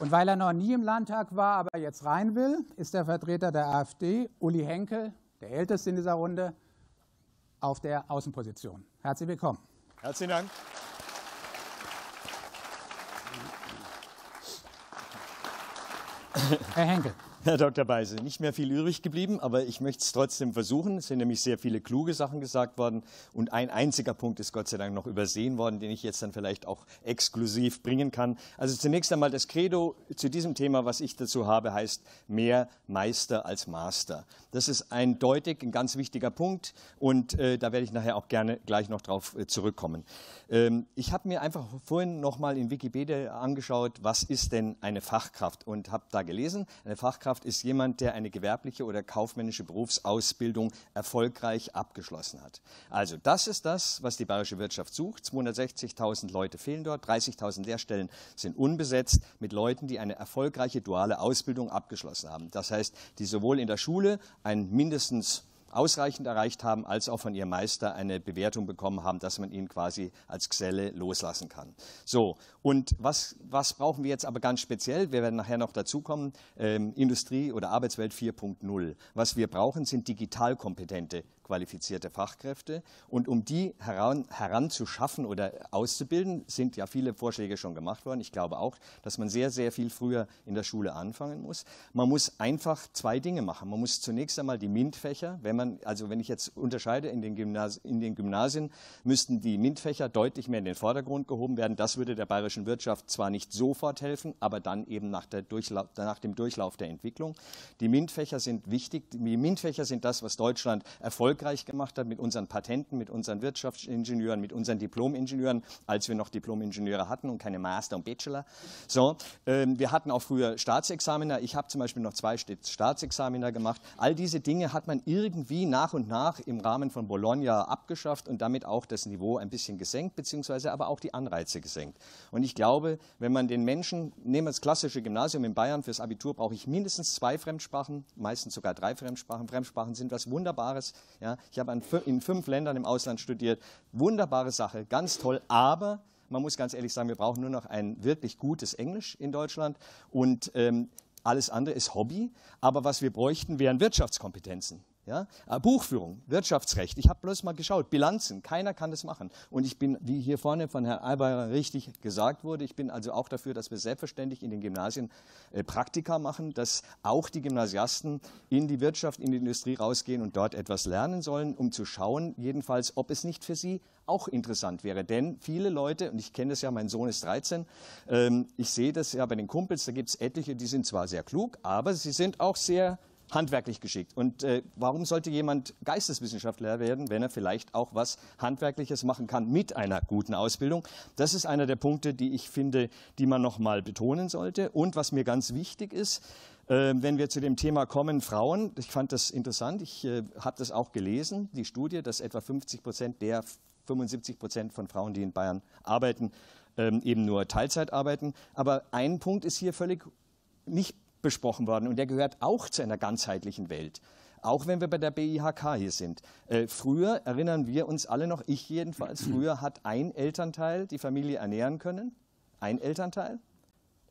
Und weil er noch nie im Landtag war, aber jetzt rein will, ist der Vertreter der AfD, Uli Henkel, der Älteste in dieser Runde, auf der Außenposition. Herzlich willkommen. Herzlichen Dank. Herr Henkel. Herr Dr. Beise, nicht mehr viel übrig geblieben, aber ich möchte es trotzdem versuchen. Es sind nämlich sehr viele kluge Sachen gesagt worden und ein einziger Punkt ist Gott sei Dank noch übersehen worden, den ich jetzt dann vielleicht auch exklusiv bringen kann. Also zunächst einmal das Credo zu diesem Thema, was ich dazu habe, heißt mehr Meister als Master. Das ist eindeutig ein ganz wichtiger Punkt und äh, da werde ich nachher auch gerne gleich noch drauf äh, zurückkommen. Ähm, ich habe mir einfach vorhin nochmal in Wikipedia angeschaut, was ist denn eine Fachkraft und habe da gelesen, eine Fachkraft Fachkraft ist jemand, der eine gewerbliche oder kaufmännische Berufsausbildung erfolgreich abgeschlossen hat. Also das ist das, was die bayerische Wirtschaft sucht. 260.000 Leute fehlen dort, 30.000 Lehrstellen sind unbesetzt mit Leuten, die eine erfolgreiche duale Ausbildung abgeschlossen haben. Das heißt, die sowohl in der Schule ein mindestens ausreichend erreicht haben, als auch von ihrem Meister eine Bewertung bekommen haben, dass man ihn quasi als Geselle loslassen kann. So, und was, was brauchen wir jetzt aber ganz speziell? Wir werden nachher noch dazukommen, ähm, Industrie- oder Arbeitswelt 4.0. Was wir brauchen, sind digital kompetente qualifizierte Fachkräfte. Und um die heran, heranzuschaffen oder auszubilden, sind ja viele Vorschläge schon gemacht worden. Ich glaube auch, dass man sehr, sehr viel früher in der Schule anfangen muss. Man muss einfach zwei Dinge machen. Man muss zunächst einmal die MINT-Fächer, wenn also wenn ich jetzt unterscheide in den, in den Gymnasien, müssten die MINT-Fächer deutlich mehr in den Vordergrund gehoben werden. Das würde der bayerischen Wirtschaft zwar nicht sofort helfen, aber dann eben nach, Durchla nach dem Durchlauf der Entwicklung. Die MINT-Fächer sind wichtig. Die MINT-Fächer sind das, was Deutschland erfolgt erfolgreich gemacht hat mit unseren Patenten, mit unseren Wirtschaftsingenieuren, mit unseren Diplomingenieuren, als wir noch Diplomingenieure hatten und keine Master und Bachelor. So, ähm, wir hatten auch früher Staatsexaminer. Ich habe zum Beispiel noch zwei Staatsexaminer gemacht. All diese Dinge hat man irgendwie nach und nach im Rahmen von Bologna abgeschafft und damit auch das Niveau ein bisschen gesenkt, beziehungsweise aber auch die Anreize gesenkt. Und ich glaube, wenn man den Menschen, nehmen wir das klassische Gymnasium in Bayern, fürs Abitur brauche ich mindestens zwei Fremdsprachen, meistens sogar drei Fremdsprachen. Fremdsprachen sind was Wunderbares. Ja, ja, ich habe in fünf Ländern im Ausland studiert. Wunderbare Sache, ganz toll. Aber man muss ganz ehrlich sagen, wir brauchen nur noch ein wirklich gutes Englisch in Deutschland. Und ähm, alles andere ist Hobby. Aber was wir bräuchten, wären Wirtschaftskompetenzen. Ja? Ah, Buchführung, Wirtschaftsrecht, ich habe bloß mal geschaut, Bilanzen, keiner kann das machen. Und ich bin, wie hier vorne von Herrn Albeirer richtig gesagt wurde, ich bin also auch dafür, dass wir selbstverständlich in den Gymnasien äh, Praktika machen, dass auch die Gymnasiasten in die Wirtschaft, in die Industrie rausgehen und dort etwas lernen sollen, um zu schauen, jedenfalls, ob es nicht für sie auch interessant wäre. Denn viele Leute, und ich kenne das ja, mein Sohn ist 13, ähm, ich sehe das ja bei den Kumpels, da gibt es etliche, die sind zwar sehr klug, aber sie sind auch sehr handwerklich geschickt. Und äh, warum sollte jemand Geisteswissenschaftler werden, wenn er vielleicht auch was Handwerkliches machen kann mit einer guten Ausbildung? Das ist einer der Punkte, die ich finde, die man nochmal betonen sollte. Und was mir ganz wichtig ist, äh, wenn wir zu dem Thema kommen, Frauen, ich fand das interessant, ich äh, habe das auch gelesen, die Studie, dass etwa 50 Prozent der 75 Prozent von Frauen, die in Bayern arbeiten, ähm, eben nur Teilzeit arbeiten. Aber ein Punkt ist hier völlig nicht besprochen worden und der gehört auch zu einer ganzheitlichen Welt. Auch wenn wir bei der BIHK hier sind. Äh, früher erinnern wir uns alle noch, ich jedenfalls, früher hat ein Elternteil die Familie ernähren können. Ein Elternteil,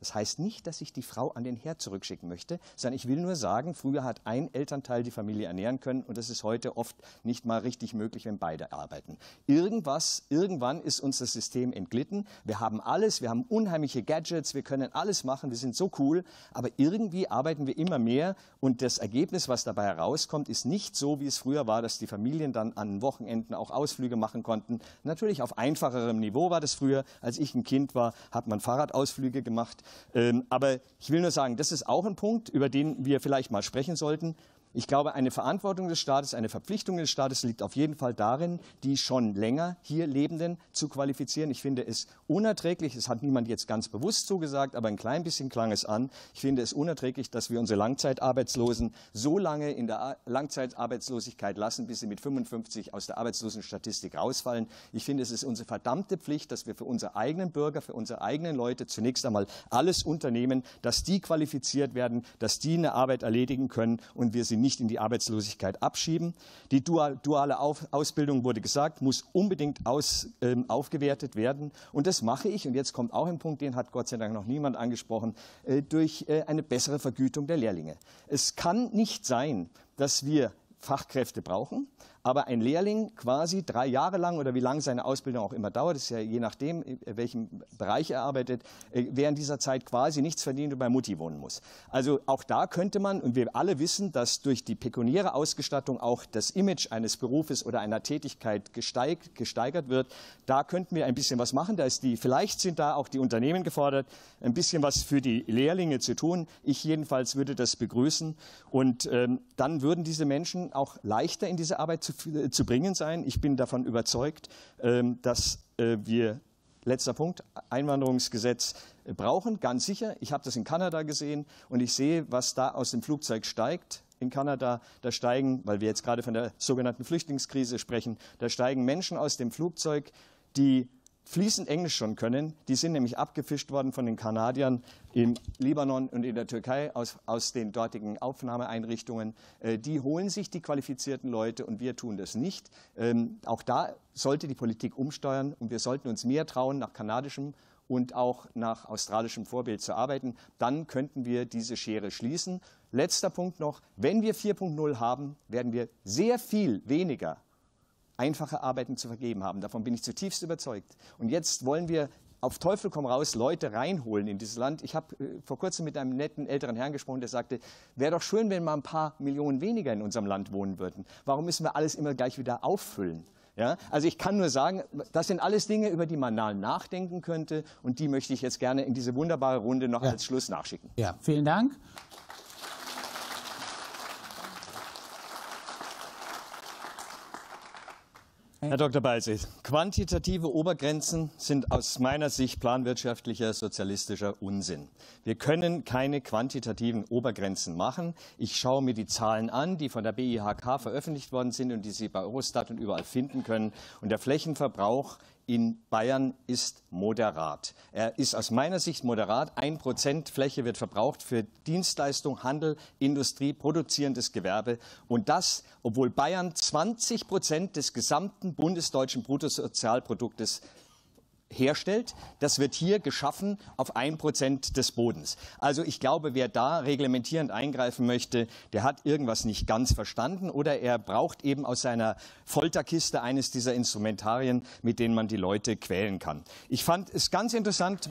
das heißt nicht, dass ich die Frau an den Herd zurückschicken möchte, sondern ich will nur sagen, früher hat ein Elternteil die Familie ernähren können und das ist heute oft nicht mal richtig möglich, wenn beide arbeiten. Irgendwas, irgendwann ist uns das System entglitten. Wir haben alles, wir haben unheimliche Gadgets, wir können alles machen, wir sind so cool, aber irgendwie arbeiten wir immer mehr und das Ergebnis, was dabei herauskommt, ist nicht so, wie es früher war, dass die Familien dann an Wochenenden auch Ausflüge machen konnten. Natürlich auf einfacherem Niveau war das früher. Als ich ein Kind war, hat man Fahrradausflüge gemacht. Ähm, aber ich will nur sagen, das ist auch ein Punkt, über den wir vielleicht mal sprechen sollten. Ich glaube, eine Verantwortung des Staates, eine Verpflichtung des Staates liegt auf jeden Fall darin, die schon länger hier Lebenden zu qualifizieren. Ich finde es unerträglich, es hat niemand jetzt ganz bewusst zugesagt, aber ein klein bisschen klang es an. Ich finde es unerträglich, dass wir unsere Langzeitarbeitslosen so lange in der Langzeitarbeitslosigkeit lassen, bis sie mit 55 aus der Arbeitslosenstatistik rausfallen. Ich finde, es ist unsere verdammte Pflicht, dass wir für unsere eigenen Bürger, für unsere eigenen Leute zunächst einmal alles unternehmen, dass die qualifiziert werden, dass die eine Arbeit erledigen können und wir sie nicht nicht in die Arbeitslosigkeit abschieben. Die duale Ausbildung, wurde gesagt, muss unbedingt aus, ähm, aufgewertet werden. Und das mache ich, und jetzt kommt auch ein Punkt, den hat Gott sei Dank noch niemand angesprochen, äh, durch äh, eine bessere Vergütung der Lehrlinge. Es kann nicht sein, dass wir Fachkräfte brauchen, aber ein Lehrling quasi drei Jahre lang oder wie lange seine Ausbildung auch immer dauert, ist ja je nachdem, in äh, welchem Bereich er arbeitet, während dieser Zeit quasi nichts verdient und bei Mutti wohnen muss. Also auch da könnte man, und wir alle wissen, dass durch die pekuniäre Ausgestattung auch das Image eines Berufes oder einer Tätigkeit gesteig, gesteigert wird, da könnten wir ein bisschen was machen. Da ist die, vielleicht sind da auch die Unternehmen gefordert, ein bisschen was für die Lehrlinge zu tun. Ich jedenfalls würde das begrüßen. Und ähm, dann würden diese Menschen auch leichter in diese Arbeit zu äh, zu bringen sein. Ich bin davon überzeugt, ähm, dass äh, wir letzter Punkt, Einwanderungsgesetz äh, brauchen, ganz sicher. Ich habe das in Kanada gesehen und ich sehe, was da aus dem Flugzeug steigt. In Kanada, da steigen, weil wir jetzt gerade von der sogenannten Flüchtlingskrise sprechen, da steigen Menschen aus dem Flugzeug, die fließend Englisch schon können. Die sind nämlich abgefischt worden von den Kanadiern im Libanon und in der Türkei aus, aus den dortigen Aufnahmeeinrichtungen. Äh, die holen sich die qualifizierten Leute und wir tun das nicht. Ähm, auch da sollte die Politik umsteuern und wir sollten uns mehr trauen, nach kanadischem und auch nach australischem Vorbild zu arbeiten. Dann könnten wir diese Schere schließen. Letzter Punkt noch. Wenn wir 4.0 haben, werden wir sehr viel weniger einfache Arbeiten zu vergeben haben. Davon bin ich zutiefst überzeugt. Und jetzt wollen wir auf Teufel komm raus Leute reinholen in dieses Land. Ich habe äh, vor kurzem mit einem netten älteren Herrn gesprochen, der sagte, wäre doch schön, wenn mal ein paar Millionen weniger in unserem Land wohnen würden. Warum müssen wir alles immer gleich wieder auffüllen? Ja? Also ich kann nur sagen, das sind alles Dinge, über die man mal nachdenken könnte und die möchte ich jetzt gerne in diese wunderbare Runde noch ja. als Schluss nachschicken. Ja, vielen Dank. Herr Dr. Balzig, quantitative Obergrenzen sind aus meiner Sicht planwirtschaftlicher sozialistischer Unsinn. Wir können keine quantitativen Obergrenzen machen. Ich schaue mir die Zahlen an, die von der BIHK veröffentlicht worden sind und die Sie bei Eurostat und überall finden können. Und der Flächenverbrauch in Bayern ist moderat. Er ist aus meiner Sicht moderat. Ein Prozent Fläche wird verbraucht für Dienstleistung, Handel, Industrie, produzierendes Gewerbe. Und das, obwohl Bayern 20 Prozent des gesamten bundesdeutschen Bruttosozialproduktes herstellt, das wird hier geschaffen auf ein Prozent des Bodens. Also ich glaube, wer da reglementierend eingreifen möchte, der hat irgendwas nicht ganz verstanden oder er braucht eben aus seiner Folterkiste eines dieser Instrumentarien, mit denen man die Leute quälen kann. Ich fand es ganz interessant.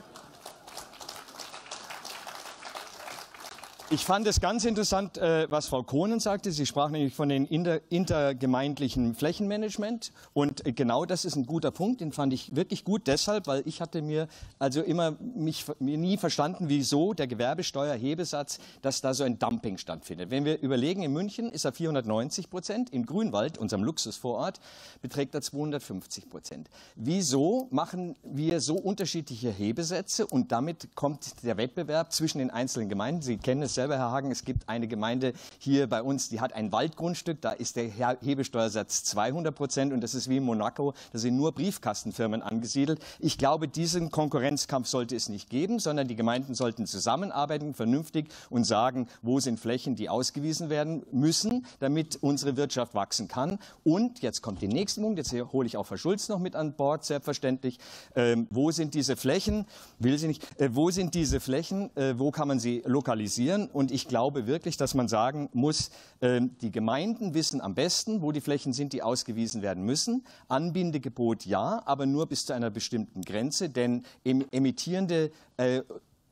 Ich fand es ganz interessant, äh, was Frau Kohnen sagte. Sie sprach nämlich von dem inter, intergemeindlichen Flächenmanagement. Und äh, genau das ist ein guter Punkt. Den fand ich wirklich gut deshalb, weil ich hatte mir also immer mich, mir nie verstanden, wieso der Gewerbesteuerhebesatz, dass da so ein Dumping stattfindet. Wenn wir überlegen, in München ist er 490 Prozent, in Grünwald, unserem Luxusvorort, beträgt er 250 Prozent. Wieso machen wir so unterschiedliche Hebesätze und damit kommt der Wettbewerb zwischen den einzelnen Gemeinden? Sie kennen es sehr selber, Herr Hagen, es gibt eine Gemeinde hier bei uns, die hat ein Waldgrundstück, da ist der Hebesteuersatz 200 Prozent und das ist wie in Monaco, da sind nur Briefkastenfirmen angesiedelt. Ich glaube, diesen Konkurrenzkampf sollte es nicht geben, sondern die Gemeinden sollten zusammenarbeiten, vernünftig und sagen, wo sind Flächen, die ausgewiesen werden müssen, damit unsere Wirtschaft wachsen kann. Und jetzt kommt der nächste Punkt, jetzt hole ich auch Frau Schulz noch mit an Bord, selbstverständlich. Ähm, wo sind diese Flächen? Will sie nicht. Äh, wo sind diese Flächen? Äh, wo kann man sie lokalisieren? und ich glaube wirklich, dass man sagen muss, ähm, die Gemeinden wissen am besten, wo die Flächen sind, die ausgewiesen werden müssen. Anbindegebot ja, aber nur bis zu einer bestimmten Grenze, denn emittierende äh,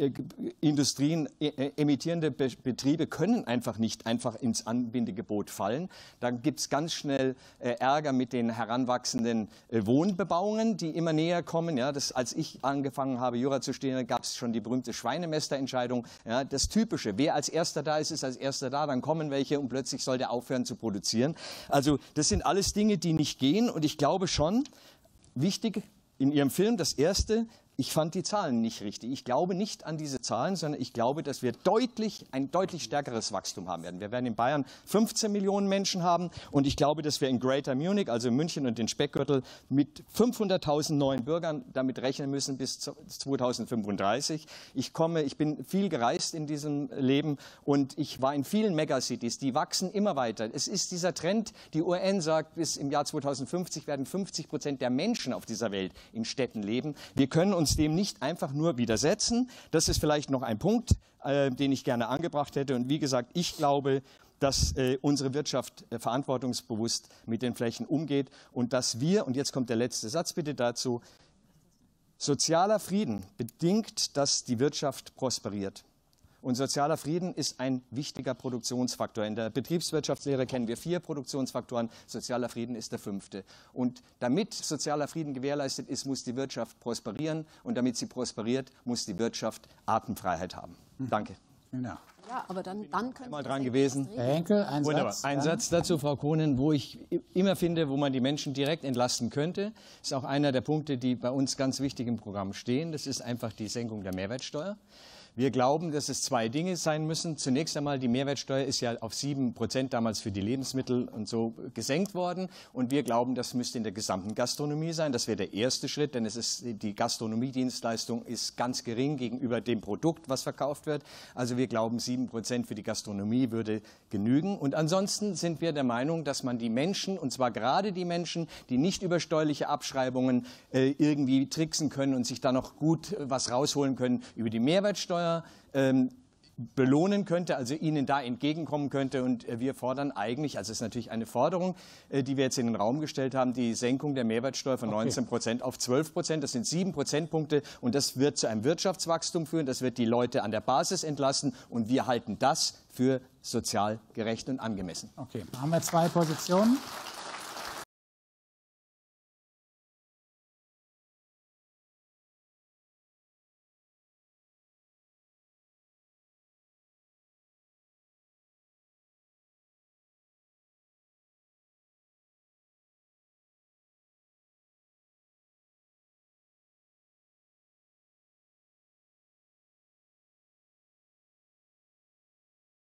äh, Industrien, äh, äh, emittierende Betriebe können einfach nicht einfach ins Anbindegebot fallen. Dann gibt es ganz schnell Ärger mit den heranwachsenden Wohnbebauungen, die immer näher kommen. Ja, das, als ich angefangen habe, Jura zu studieren, gab es schon die berühmte Schweinemesterentscheidung. Ja, das Typische, wer als Erster da ist, ist als Erster da, dann kommen welche und plötzlich soll der aufhören zu produzieren. Also das sind alles Dinge, die nicht gehen und ich glaube schon, wichtig in Ihrem Film, das Erste, ich fand die Zahlen nicht richtig. Ich glaube nicht an diese Zahlen, sondern ich glaube, dass wir deutlich, ein deutlich stärkeres Wachstum haben werden. Wir werden in Bayern 15 Millionen Menschen haben und ich glaube, dass wir in Greater Munich, also München und den Speckgürtel, mit 500.000 neuen Bürgern damit rechnen müssen bis 2035. Ich komme, ich bin viel gereist in diesem Leben und ich war in vielen Megacities. Die wachsen immer weiter. Es ist dieser Trend, die UN sagt, bis im Jahr 2050 werden 50 Prozent der Menschen auf dieser Welt in Städten leben. Wir können uns dem nicht einfach nur widersetzen. Das ist vielleicht noch ein Punkt, äh, den ich gerne angebracht hätte. Und wie gesagt, ich glaube, dass äh, unsere Wirtschaft äh, verantwortungsbewusst mit den Flächen umgeht und dass wir, und jetzt kommt der letzte Satz bitte dazu, sozialer Frieden bedingt, dass die Wirtschaft prosperiert. Und sozialer Frieden ist ein wichtiger Produktionsfaktor. In der Betriebswirtschaftslehre kennen wir vier Produktionsfaktoren. Sozialer Frieden ist der fünfte. Und damit sozialer Frieden gewährleistet ist, muss die Wirtschaft prosperieren. Und damit sie prosperiert, muss die Wirtschaft Atemfreiheit haben. Hm. Danke. Genau. Ja, aber dann, dann können Mal dran gewesen. Herr Henkel, ein, Wunderbar. Satz, ein Satz dazu, Frau Kohnen, wo ich immer finde, wo man die Menschen direkt entlasten könnte, ist auch einer der Punkte, die bei uns ganz wichtig im Programm stehen. Das ist einfach die Senkung der Mehrwertsteuer. Wir glauben, dass es zwei Dinge sein müssen. Zunächst einmal, die Mehrwertsteuer ist ja auf sieben Prozent damals für die Lebensmittel und so gesenkt worden. Und wir glauben, das müsste in der gesamten Gastronomie sein. Das wäre der erste Schritt, denn es ist, die Gastronomiedienstleistung ist ganz gering gegenüber dem Produkt, was verkauft wird. Also wir glauben, sieben Prozent für die Gastronomie würde genügen. Und ansonsten sind wir der Meinung, dass man die Menschen, und zwar gerade die Menschen, die nicht über steuerliche Abschreibungen äh, irgendwie tricksen können und sich da noch gut äh, was rausholen können, über die Mehrwertsteuer Abenteuer ähm, belohnen könnte, also ihnen da entgegenkommen könnte. Und äh, wir fordern eigentlich, also es ist natürlich eine Forderung, äh, die wir jetzt in den Raum gestellt haben, die Senkung der Mehrwertsteuer von 19 Prozent auf 12 Prozent. Das sind sieben Prozentpunkte und das wird zu einem Wirtschaftswachstum führen. Das wird die Leute an der Basis entlasten und wir halten das für sozial gerecht und angemessen. Okay, haben wir zwei Positionen.